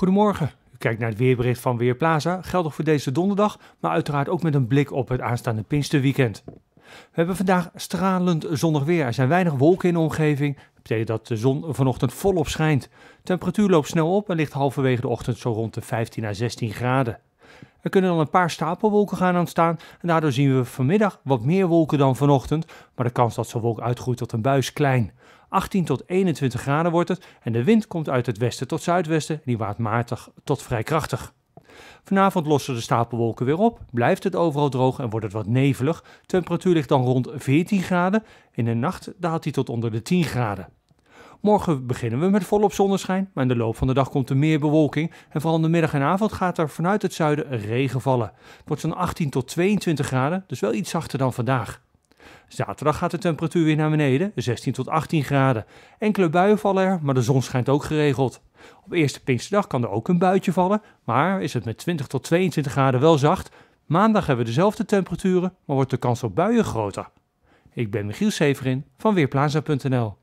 Goedemorgen. U kijkt naar het weerbericht van Weerplaza, geldig voor deze donderdag, maar uiteraard ook met een blik op het aanstaande Pinksterweekend. We hebben vandaag stralend zonnig weer. Er zijn weinig wolken in de omgeving. Dat betekent dat de zon vanochtend volop schijnt. De temperatuur loopt snel op en ligt halverwege de ochtend zo rond de 15 à 16 graden. Er kunnen dan een paar stapelwolken gaan ontstaan en daardoor zien we vanmiddag wat meer wolken dan vanochtend, maar de kans dat zo'n wolk uitgroeit tot een buis klein. 18 tot 21 graden wordt het en de wind komt uit het westen tot zuidwesten en die waait matig tot vrij krachtig. Vanavond lossen de stapelwolken weer op, blijft het overal droog en wordt het wat nevelig. Temperatuur ligt dan rond 14 graden. In de nacht daalt hij tot onder de 10 graden. Morgen beginnen we met volop zonneschijn, maar in de loop van de dag komt er meer bewolking en vooral in de middag en avond gaat er vanuit het zuiden regen vallen. Het wordt zo'n 18 tot 22 graden, dus wel iets zachter dan vandaag. Zaterdag gaat de temperatuur weer naar beneden, 16 tot 18 graden. Enkele buien vallen er, maar de zon schijnt ook geregeld. Op eerste Pinksterdag kan er ook een buitje vallen, maar is het met 20 tot 22 graden wel zacht. Maandag hebben we dezelfde temperaturen, maar wordt de kans op buien groter. Ik ben Michiel Severin van Weerplaza.nl